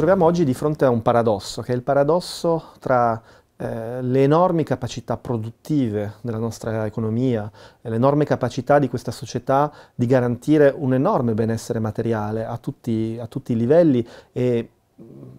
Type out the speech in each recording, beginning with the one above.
troviamo oggi di fronte a un paradosso, che è il paradosso tra eh, le enormi capacità produttive della nostra economia, l'enorme capacità di questa società di garantire un enorme benessere materiale a tutti, a tutti i livelli e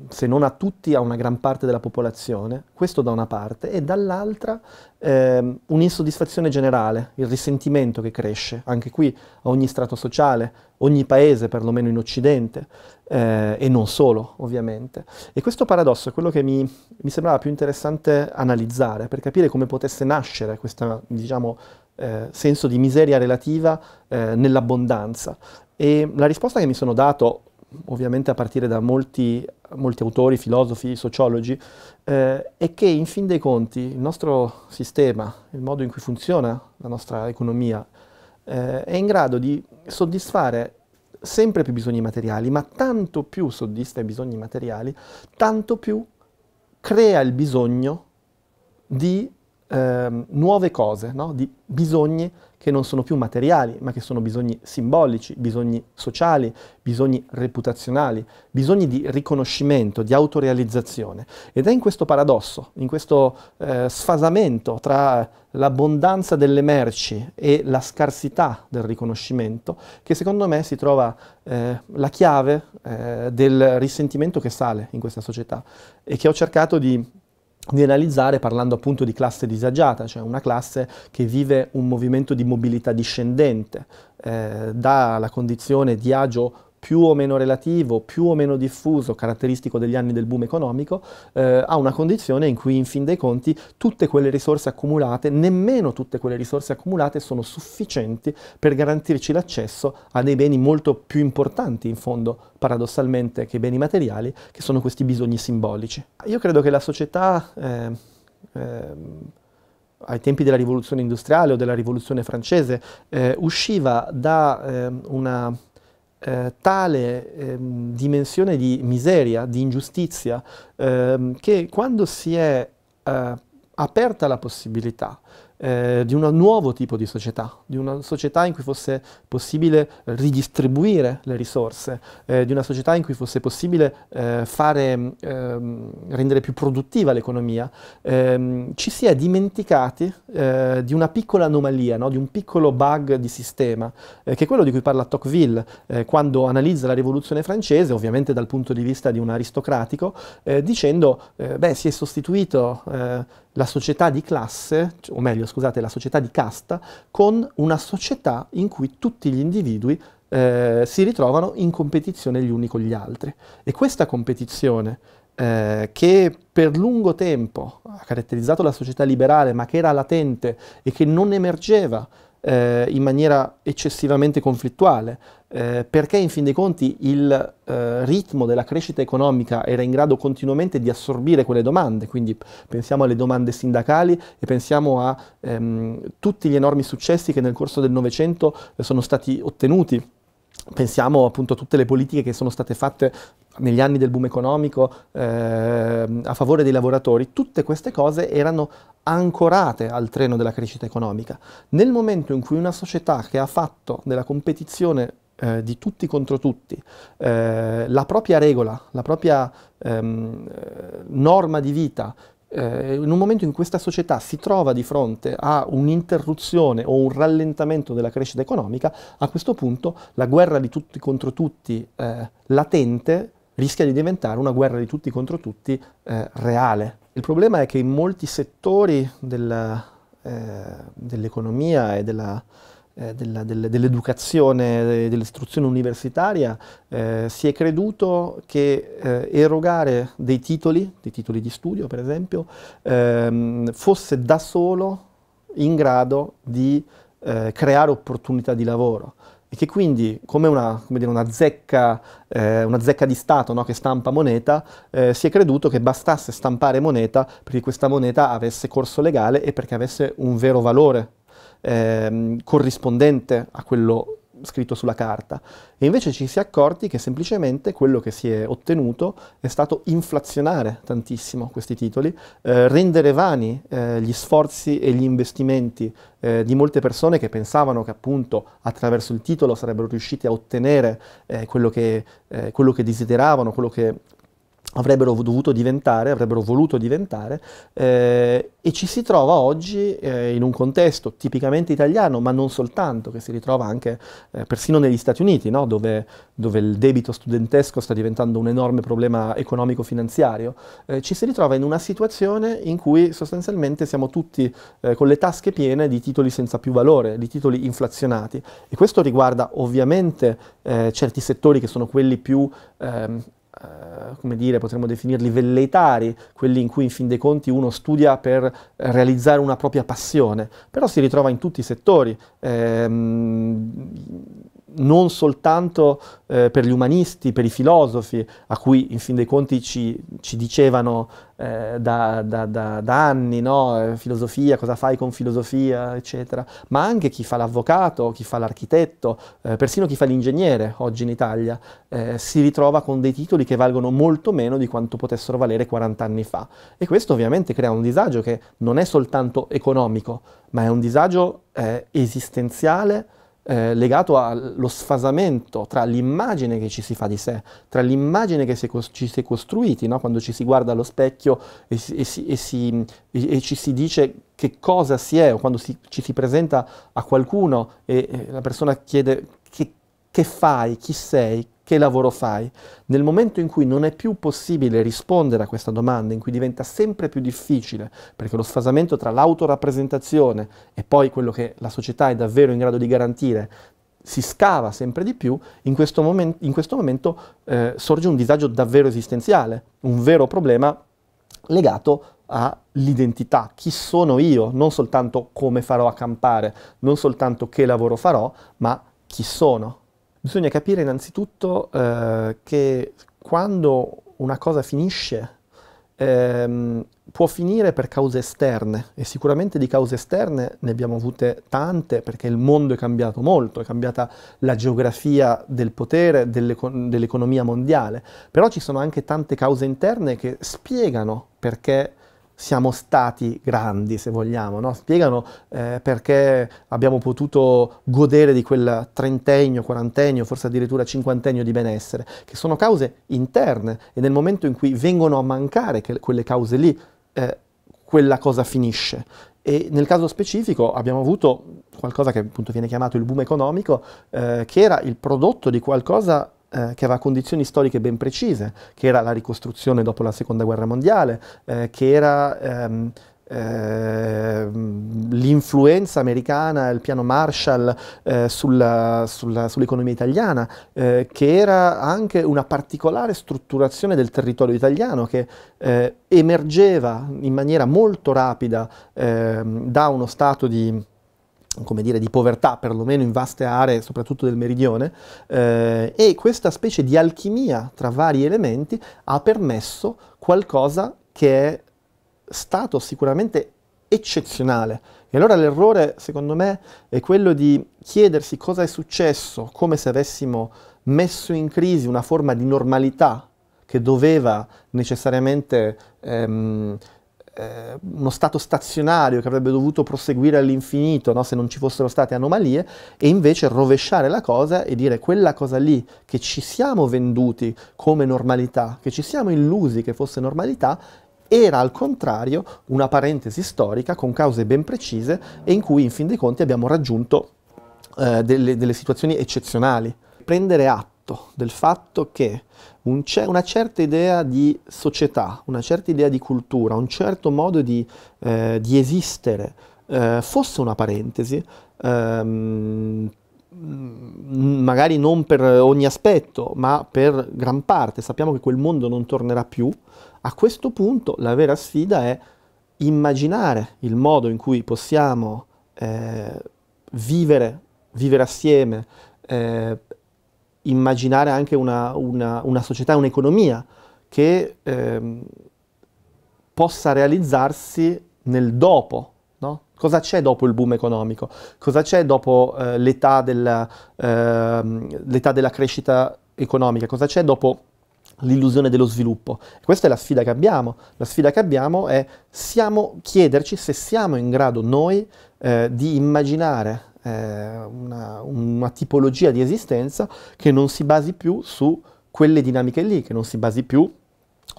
se non a tutti, a una gran parte della popolazione, questo da una parte, e dall'altra ehm, un'insoddisfazione generale, il risentimento che cresce, anche qui a ogni strato sociale, ogni paese, perlomeno in Occidente, eh, e non solo, ovviamente. E questo paradosso è quello che mi, mi sembrava più interessante analizzare, per capire come potesse nascere questo diciamo, eh, senso di miseria relativa eh, nell'abbondanza. E la risposta che mi sono dato, ovviamente a partire da molti, molti autori, filosofi, sociologi, eh, è che in fin dei conti il nostro sistema, il modo in cui funziona la nostra economia, eh, è in grado di soddisfare sempre più bisogni materiali, ma tanto più soddisfa i bisogni materiali, tanto più crea il bisogno di ehm, nuove cose, no? di bisogni che non sono più materiali, ma che sono bisogni simbolici, bisogni sociali, bisogni reputazionali, bisogni di riconoscimento, di autorealizzazione. Ed è in questo paradosso, in questo eh, sfasamento tra l'abbondanza delle merci e la scarsità del riconoscimento che secondo me si trova eh, la chiave eh, del risentimento che sale in questa società e che ho cercato di di analizzare parlando appunto di classe disagiata, cioè una classe che vive un movimento di mobilità discendente eh, dalla condizione di agio più o meno relativo, più o meno diffuso, caratteristico degli anni del boom economico, eh, a una condizione in cui in fin dei conti tutte quelle risorse accumulate, nemmeno tutte quelle risorse accumulate sono sufficienti per garantirci l'accesso a dei beni molto più importanti in fondo paradossalmente che i beni materiali, che sono questi bisogni simbolici. Io credo che la società... Eh, eh, ai tempi della rivoluzione industriale o della rivoluzione francese, eh, usciva da ehm, una eh, tale ehm, dimensione di miseria, di ingiustizia, ehm, che quando si è eh, aperta la possibilità eh, di un nuovo tipo di società, di una società in cui fosse possibile ridistribuire le risorse, eh, di una società in cui fosse possibile eh, fare, ehm, rendere più produttiva l'economia, ehm, ci si è dimenticati eh, di una piccola anomalia, no? di un piccolo bug di sistema, eh, che è quello di cui parla Tocqueville quando analizza la rivoluzione francese, ovviamente dal punto di vista di un aristocratico, dicendo, beh, si è sostituito la società di classe, o meglio, scusate, la società di casta con una società in cui tutti gli individui eh, si ritrovano in competizione gli uni con gli altri. E questa competizione eh, che per lungo tempo ha caratterizzato la società liberale ma che era latente e che non emergeva eh, in maniera eccessivamente conflittuale, eh, perché in fin dei conti il eh, ritmo della crescita economica era in grado continuamente di assorbire quelle domande, quindi pensiamo alle domande sindacali e pensiamo a ehm, tutti gli enormi successi che nel corso del Novecento eh, sono stati ottenuti Pensiamo appunto a tutte le politiche che sono state fatte negli anni del boom economico eh, a favore dei lavoratori, tutte queste cose erano ancorate al treno della crescita economica. Nel momento in cui una società che ha fatto della competizione eh, di tutti contro tutti eh, la propria regola, la propria ehm, norma di vita, eh, in un momento in cui questa società si trova di fronte a un'interruzione o un rallentamento della crescita economica, a questo punto la guerra di tutti contro tutti eh, latente rischia di diventare una guerra di tutti contro tutti eh, reale. Il problema è che in molti settori della, eh, dell'economia e della, eh, della, del, dell'educazione, eh, dell'istruzione universitaria, eh, si è creduto che eh, erogare dei titoli, dei titoli di studio per esempio, ehm, fosse da solo in grado di eh, creare opportunità di lavoro e che quindi, come una, come dire, una, zecca, eh, una zecca, di Stato no, che stampa moneta, eh, si è creduto che bastasse stampare moneta perché questa moneta avesse corso legale e perché avesse un vero valore eh, corrispondente a quello scritto sulla carta. E invece ci si è accorti che semplicemente quello che si è ottenuto è stato inflazionare tantissimo questi titoli, eh, rendere vani eh, gli sforzi e gli investimenti eh, di molte persone che pensavano che appunto attraverso il titolo sarebbero riusciti a ottenere eh, quello che, eh, quello, che, desideravano, quello che avrebbero dovuto diventare, avrebbero voluto diventare, eh, e ci si trova oggi eh, in un contesto tipicamente italiano, ma non soltanto, che si ritrova anche eh, persino negli Stati Uniti, no? dove, dove, il debito studentesco sta diventando un enorme problema economico-finanziario, eh, ci si ritrova in una situazione in cui sostanzialmente siamo tutti eh, con le tasche piene di titoli senza più valore, di titoli inflazionati, e questo riguarda ovviamente eh, certi settori che sono quelli più... Ehm, eh, come dire, potremmo definirli velleitari, quelli in cui in fin dei conti uno studia per realizzare una propria passione, però si ritrova in tutti i settori. Ehm, non soltanto eh, per gli umanisti, per i filosofi, a cui in fin dei conti ci, ci dicevano eh, da, da, da, da, anni, no? Eh, filosofia, cosa fai con filosofia, eccetera, ma anche chi fa l'avvocato, chi fa l'architetto, eh, persino chi fa l'ingegnere oggi in Italia, eh, si ritrova con dei titoli che valgono molto meno di quanto potessero valere 40 anni fa. E questo ovviamente crea un disagio che non è soltanto economico, ma è un disagio eh, esistenziale, eh, legato allo sfasamento tra l'immagine che ci si fa di sé, tra l'immagine che si, ci si è costruiti, no? quando ci si guarda allo specchio e, si, e, si, e, si, e, ci si dice che cosa si è, o quando ci si presenta a qualcuno e, la persona chiede che, che fai, chi sei, che lavoro fai? Nel momento in cui non è più possibile rispondere a questa domanda, in cui diventa sempre più difficile, perché lo sfasamento tra l'autorappresentazione e poi quello che la società è davvero in grado di garantire si scava sempre di più, in questo, momen in questo momento eh, sorge un disagio davvero esistenziale, un vero problema legato all'identità, chi sono io, non soltanto come farò a campare, non soltanto che lavoro farò, ma chi sono. Bisogna capire innanzitutto eh, che quando una cosa finisce, ehm, può finire per cause esterne e sicuramente di cause esterne ne abbiamo avute tante perché il mondo è cambiato molto, è cambiata la geografia del potere, dell'economia mondiale, però ci sono anche tante cause interne che spiegano perché siamo stati grandi, se vogliamo, no? spiegano eh, perché abbiamo potuto godere di quel trentennio, quarantennio, forse addirittura cinquantennio di benessere, che sono cause interne e nel momento in cui vengono a mancare quelle cause lì, eh, quella cosa finisce. E nel caso specifico abbiamo avuto qualcosa che appunto viene chiamato il boom economico, eh, che era il prodotto di qualcosa eh, che aveva condizioni storiche ben precise, che era la ricostruzione dopo la seconda guerra mondiale, eh, che era ehm, ehm l'influenza americana, il piano Marshall eh, sull'economia italiana, eh, che era anche una particolare strutturazione del territorio italiano che eh, emergeva in maniera molto rapida ehm, da uno stato di come dire, di povertà, perlomeno in vaste aree, soprattutto del meridione, eh, e questa specie di alchimia tra vari elementi ha permesso qualcosa che è stato sicuramente eccezionale. E allora l'errore, secondo me, è quello di chiedersi cosa è successo, come se avessimo messo in crisi una forma di normalità che doveva necessariamente... Ehm, eh, uno stato stazionario che avrebbe dovuto proseguire all'infinito no? se non ci fossero state anomalie e invece rovesciare la cosa e dire quella cosa lì che ci siamo venduti come normalità, che ci siamo illusi che fosse normalità, era al contrario una parentesi storica con cause ben precise e in cui in fin dei conti abbiamo raggiunto eh, delle, delle situazioni eccezionali. Prendere atto fatto, del fatto che un, una certa idea di società, una certa idea di cultura, un certo modo di, eh, di esistere eh, fosse una parentesi, ehm, magari non per ogni aspetto, ma per gran parte, sappiamo che quel mondo non tornerà più, a questo punto la vera sfida è immaginare il modo in cui possiamo eh, vivere, vivere assieme, eh, immaginare anche una, una, una società, un'economia che ehm, possa realizzarsi nel dopo. No? Cosa c'è dopo il boom economico? Cosa c'è dopo eh, l'età, della, ehm, l'età della crescita economica? Cosa c'è dopo l'illusione dello sviluppo. Questa è la sfida che abbiamo. La sfida che abbiamo è siamo, chiederci se siamo in grado noi eh, di immaginare eh, una, una tipologia di esistenza che non si basi più su quelle dinamiche lì, che non si basi più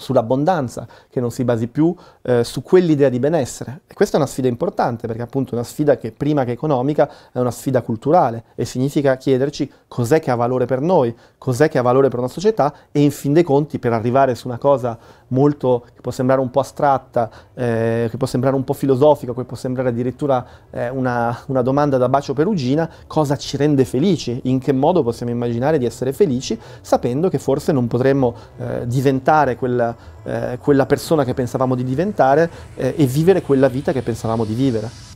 sull'abbondanza, che non si basi più eh, su quell'idea di benessere. E questa è una sfida importante, perché appunto è una sfida che prima che economica è una sfida culturale e significa chiederci cos'è che ha valore per noi, cos'è che ha valore per una società e in fin dei conti per arrivare su una cosa molto che può sembrare un po' astratta, eh, che può sembrare un po' filosofica, che può sembrare addirittura eh, una, una domanda da bacio perugina, cosa ci rende felici, in che modo possiamo immaginare di essere felici, sapendo che forse non potremmo eh, diventare quella quella, eh, quella persona che pensavamo di diventare eh, e vivere quella vita che pensavamo di vivere.